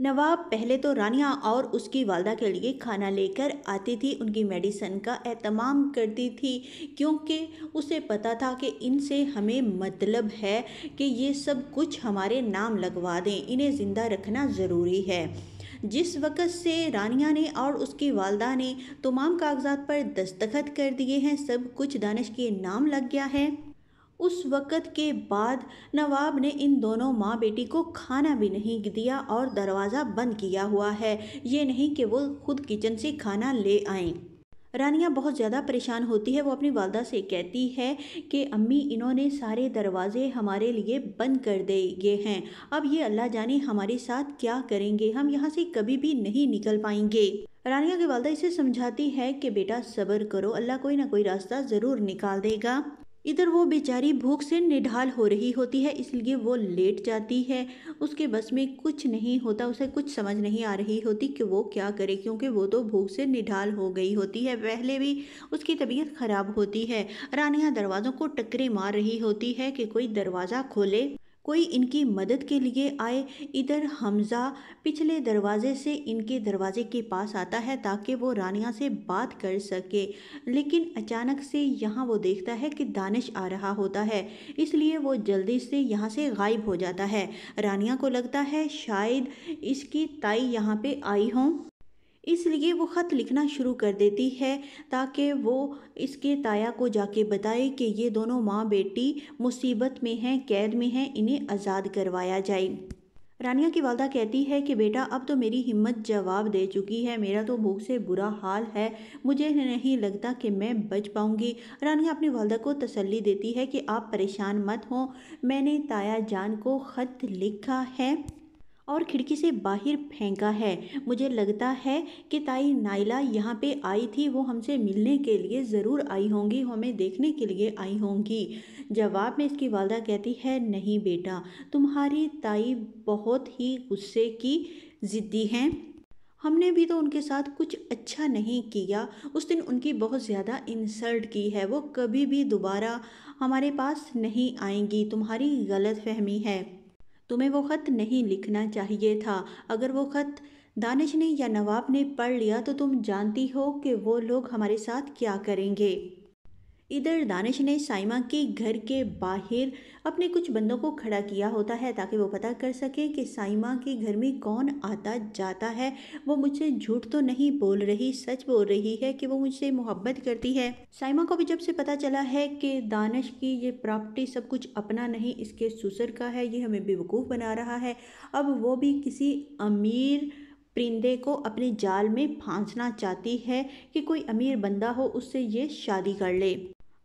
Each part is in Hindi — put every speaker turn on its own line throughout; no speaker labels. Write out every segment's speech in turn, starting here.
नवाब पहले तो रानिया और उसकी वालदा के लिए खाना लेकर आती थी उनकी मेडिसन का अहतमाम करती थी क्योंकि उसे पता था कि इनसे हमें मतलब है कि ये सब कुछ हमारे नाम लगवा दें इन्हें ज़िंदा रखना ज़रूरी है जिस वक़्त से रानिया ने और उसकी वालदा ने तमाम कागजात पर दस्तखत कर दिए हैं सब कुछ दानिश के नाम लग गया है उस वक़्त के बाद नवाब ने इन दोनों माँ बेटी को खाना भी नहीं दिया और दरवाज़ा बंद किया हुआ है ये नहीं कि वो खुद किचन से खाना ले आएं रानिया बहुत ज़्यादा परेशान होती है वो अपनी वालदा से कहती है कि अम्मी इन्होंने सारे दरवाजे हमारे लिए बंद कर दिए हैं अब ये अल्लाह जाने हमारे साथ क्या करेंगे हम यहाँ से कभी भी नहीं निकल पाएंगे रानिया की वालदा इसे समझाती है कि बेटा सब्र करो अल्लाह कोई ना कोई रास्ता ज़रूर निकाल देगा इधर वो बेचारी भूख से निढाल हो रही होती है इसलिए वो लेट जाती है उसके बस में कुछ नहीं होता उसे कुछ समझ नहीं आ रही होती कि वो क्या करे क्योंकि वो तो भूख से निढाल हो गई होती है पहले भी उसकी तबीयत ख़राब होती है रानिया दरवाज़ों को टकरे मार रही होती है कि कोई दरवाज़ा खोले कोई इनकी मदद के लिए आए इधर हमज़ा पिछले दरवाजे से इनके दरवाजे के पास आता है ताकि वो रानिया से बात कर सके लेकिन अचानक से यहाँ वो देखता है कि दानिश आ रहा होता है इसलिए वो जल्दी से यहाँ से गायब हो जाता है रानिया को लगता है शायद इसकी ताई यहाँ पे आई हों इसलिए वो ख़त लिखना शुरू कर देती है ताकि वो इसके ताया को जाके बताए कि ये दोनों माँ बेटी मुसीबत में हैं कैद में हैं इन्हें आज़ाद करवाया जाए रानिया की वालदा कहती है कि बेटा अब तो मेरी हिम्मत जवाब दे चुकी है मेरा तो भूख से बुरा हाल है मुझे नहीं लगता कि मैं बच पाऊंगी रानिया अपनी वालदा को तसल्ली देती है कि आप परेशान मत हों मैंने ताया जान को ख़त लिखा है और खिड़की से बाहर फेंका है मुझे लगता है कि ताई नाइला यहाँ पे आई थी वो हमसे मिलने के लिए ज़रूर आई होंगी हमें देखने के लिए आई होंगी जवाब में इसकी वालदा कहती है नहीं बेटा तुम्हारी ताई बहुत ही गुस्से की ज़िद्दी हैं हमने भी तो उनके साथ कुछ अच्छा नहीं किया उस दिन उनकी बहुत ज़्यादा इंसल्ट की है वो कभी भी दोबारा हमारे पास नहीं आएंगी तुम्हारी गलत फहमी है तुम्हें वो ख़त नहीं लिखना चाहिए था अगर वो ख़त दानिश ने या नवाब ने पढ़ लिया तो तुम जानती हो कि वो लोग हमारे साथ क्या करेंगे इधर दानिश ने साइमा के घर के बाहर अपने कुछ बंदों को खड़ा किया होता है ताकि वो पता कर सके कि साइमा के घर में कौन आता जाता है वो मुझसे झूठ तो नहीं बोल रही सच बोल रही है कि वो मुझसे मोहब्बत करती है साइमा को भी जब से पता चला है कि दानिश की ये प्रॉपर्टी सब कुछ अपना नहीं इसके सुसर का है ये हमें बेवकूफ़ बना रहा है अब वो भी किसी अमीर परिंदे को अपने जाल में फांसना चाहती है कि कोई अमीर बंदा हो उससे ये शादी कर ले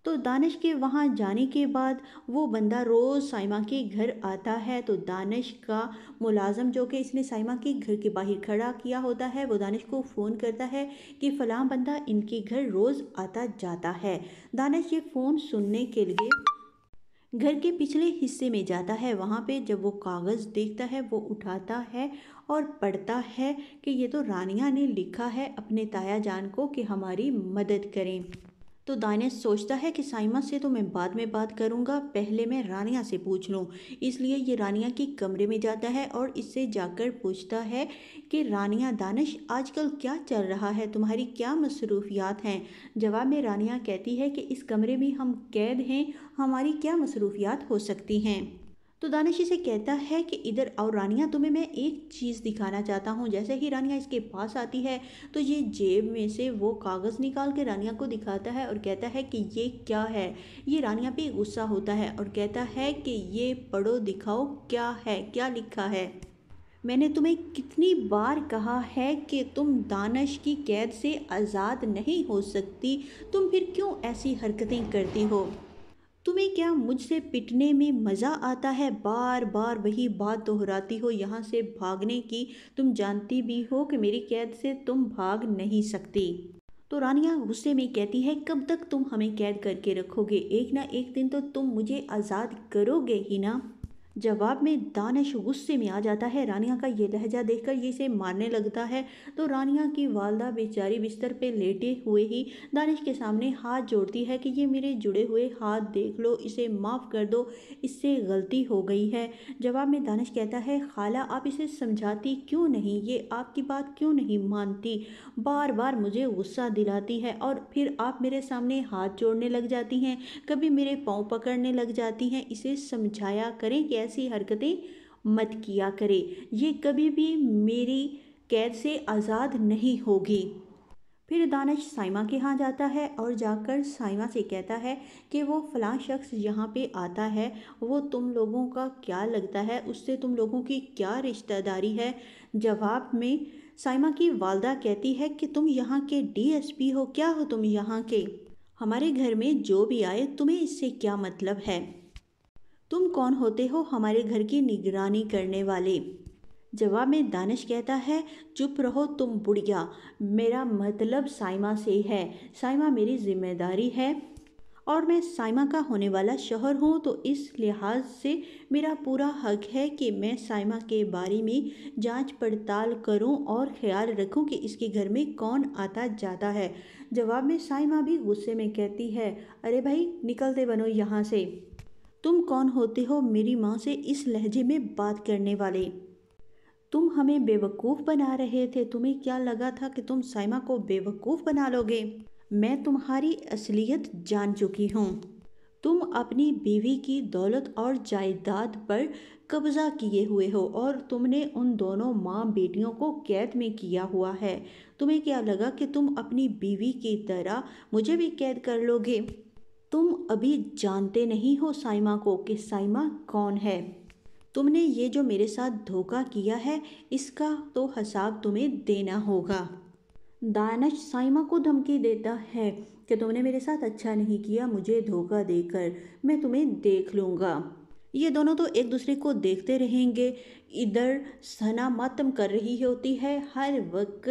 तो दानिश के वहाँ जाने के बाद वो बंदा रोज़ साइमा के घर आता है तो दानिश का मुलाजम जो कि इसने साइमा के घर के बाहर खड़ा किया होता है वो दानिश को फ़ोन करता है कि फ़लाँ बंदा इनके घर रोज़ आता जाता है दानिश ये फ़ोन सुनने के लिए घर के पिछले हिस्से में जाता है वहाँ पे जब वो कागज़ देखता है वो उठाता है और पढ़ता है कि ये तो रानिया ने लिखा है अपने ताया जान को कि हमारी मदद करें तो दाइने सोचता है कि साइमा से तो मैं बाद में बात करूंगा पहले मैं रानिया से पूछ लूँ इसलिए ये रानिया के कमरे में जाता है और इससे जाकर पूछता है कि रानिया दानिश आजकल क्या चल रहा है तुम्हारी क्या मसरूफियात हैं जवाब में रानिया कहती है कि इस कमरे में हम कैद हैं हमारी क्या मसरूफियात हो सकती हैं तो दानिश इसे कहता है कि इधर और रानिया तुम्हें मैं एक चीज़ दिखाना चाहता हूँ जैसे ही रानिया इसके पास आती है तो ये जेब में से वो कागज़ निकाल के रानिया को दिखाता है और कहता है कि ये क्या है ये रानिया पे गुस्सा होता है और कहता है कि ये पढ़ो दिखाओ क्या है क्या लिखा है मैंने तुम्हें कितनी बार कहा है कि तुम दानश की कैद से आज़ाद नहीं हो सकती तुम फिर क्यों ऐसी हरकतें करती हो तुम्हें क्या मुझसे पिटने में मज़ा आता है बार बार वही बात दोहराती हो यहाँ से भागने की तुम जानती भी हो कि मेरी कैद से तुम भाग नहीं सकती तो रानिया गुस्से में कहती है कब तक तुम हमें कैद करके रखोगे एक ना एक दिन तो तुम मुझे आज़ाद करोगे ही ना जवाब में दानिश गुस्से में आ जाता है रानिया का ये लहजा देखकर ये इसे मारने लगता है तो रानिया की वालदा बेचारी बिस्तर पे लेटे हुए ही दानिश के सामने हाथ जोड़ती है कि ये मेरे जुड़े हुए हाथ देख लो इसे माफ़ कर दो इससे गलती हो गई है जवाब में दानिश कहता है खाला आप इसे समझाती क्यों नहीं ये आपकी बात क्यों नहीं मानती बार बार मुझे गुस्सा दिलाती है और फिर आप मेरे सामने हाथ जोड़ने लग जाती हैं कभी मेरे पाँव पकड़ने लग जाती हैं इसे समझाया करें कि ऐसी हरकतें मत किया करे ये कभी भी मेरी कैद से आज़ाद नहीं होगी फिर दानश साइमा के यहाँ जाता है और जाकर साइमा से कहता है कि वो फ़लाँ शख्स यहाँ पे आता है वो तुम लोगों का क्या लगता है उससे तुम लोगों की क्या रिश्तेदारी है जवाब में साइमा की वालदा कहती है कि तुम यहाँ के डीएसपी हो क्या हो तुम यहाँ के हमारे घर में जो भी आए तुम्हें इससे क्या मतलब है तुम कौन होते हो हमारे घर की निगरानी करने वाले जवाब में दानिश कहता है चुप रहो तुम बुढ़िया मेरा मतलब साइमा से है साइमा मेरी जिम्मेदारी है और मैं साइमा का होने वाला शोहर हूँ तो इस लिहाज से मेरा पूरा हक है कि मैं साइमा के बारे में जांच पड़ताल करूँ और ख्याल रखूँ कि इसके घर में कौन आता जाता है जवाब में साइमा भी गुस्से में कहती है अरे भाई निकलते बनो यहाँ से तुम कौन होते हो मेरी माँ से इस लहजे में बात करने वाले तुम हमें बेवकूफ़ बना रहे थे तुम्हें क्या लगा था कि तुम साइमा को बेवकूफ़ बना लोगे मैं तुम्हारी असलियत जान चुकी हूँ तुम अपनी बीवी की दौलत और जायदाद पर कब्ज़ा किए हुए हो और तुमने उन दोनों माँ बेटियों को कैद में किया हुआ है तुम्हें क्या लगा कि तुम अपनी बीवी की तरह मुझे भी कैद कर लोगे तुम अभी जानते नहीं हो साइमा को कि साइमा कौन है तुमने ये जो मेरे साथ धोखा किया है इसका तो हिसाब तुम्हें देना होगा दानश साइमा को धमकी देता है कि तुमने मेरे साथ अच्छा नहीं किया मुझे धोखा देकर मैं तुम्हें देख लूँगा ये दोनों तो एक दूसरे को देखते रहेंगे इधर सना मातम कर रही होती है हर वक्त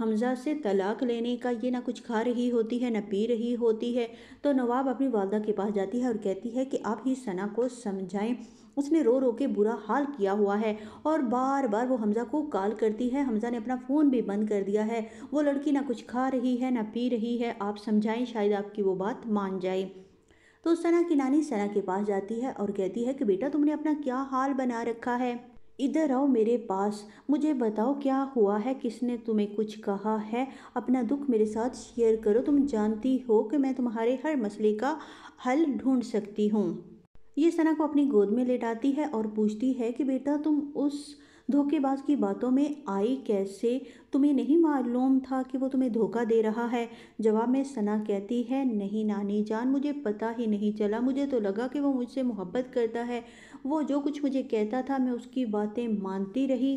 हमजा से तलाक लेने का ये ना कुछ खा रही होती है ना पी रही होती है तो नवाब अपनी वालदा के पास जाती है और कहती है कि आप ही सना को समझाएं उसने रो रो के बुरा हाल किया हुआ है और बार बार वो हमज़ा को कॉल करती है हमज़ा ने अपना फ़ोन भी बंद कर दिया है वो लड़की ना कुछ खा रही है ना पी रही है आप समझाएं शायद आपकी वो बात मान जाए तो सना की नानी सना के पास जाती है और कहती है कि बेटा तुमने अपना क्या हाल बना रखा है इधर आओ मेरे पास मुझे बताओ क्या हुआ है किसने तुम्हें कुछ कहा है अपना दुख मेरे साथ शेयर करो तुम जानती हो कि मैं तुम्हारे हर मसले का हल ढूंढ सकती हूँ ये सना को अपनी गोद में लेटाती है और पूछती है कि बेटा तुम उस धोखेबाज की बातों में आई कैसे तुम्हें नहीं मालूम था कि वो तुम्हें धोखा दे रहा है जवाब में सना कहती है नहीं नानी जान मुझे पता ही नहीं चला मुझे तो लगा कि वो मुझसे मोहब्बत करता है वो जो कुछ मुझे कहता था मैं उसकी बातें मानती रही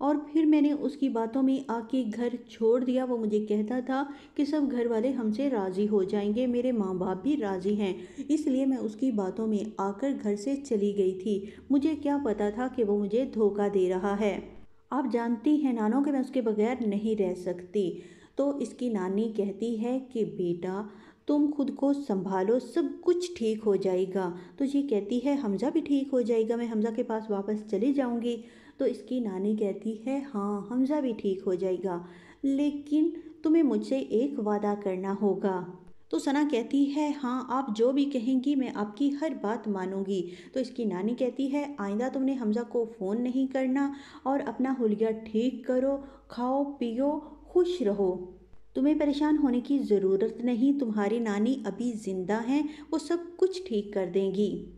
और फिर मैंने उसकी बातों में आके घर छोड़ दिया वो मुझे कहता था कि सब घर वाले हमसे राज़ी हो जाएंगे मेरे माँ बाप भी राज़ी हैं इसलिए मैं उसकी बातों में आकर घर से चली गई थी मुझे क्या पता था कि वो मुझे धोखा दे रहा है आप जानती हैं नानों के मैं उसके बगैर नहीं रह सकती तो इसकी नानी कहती है कि बेटा तुम खुद को संभालो सब कुछ ठीक हो जाएगा तो ये कहती है हमज़ा भी ठीक हो जाएगा मैं हमज़ा के पास वापस चली जाऊँगी तो इसकी नानी कहती है हाँ हमजा भी ठीक हो जाएगा लेकिन तुम्हें मुझसे एक वादा करना होगा तो सना कहती है हाँ आप जो भी कहेंगी मैं आपकी हर बात मानूंगी तो इसकी नानी कहती है आइंदा तुमने हमज़ा को फ़ोन नहीं करना और अपना हुलिया ठीक करो खाओ पियो खुश रहो तुम्हें परेशान होने की ज़रूरत नहीं तुम्हारी नानी अभी ज़िंदा हैं वो सब कुछ ठीक कर देंगी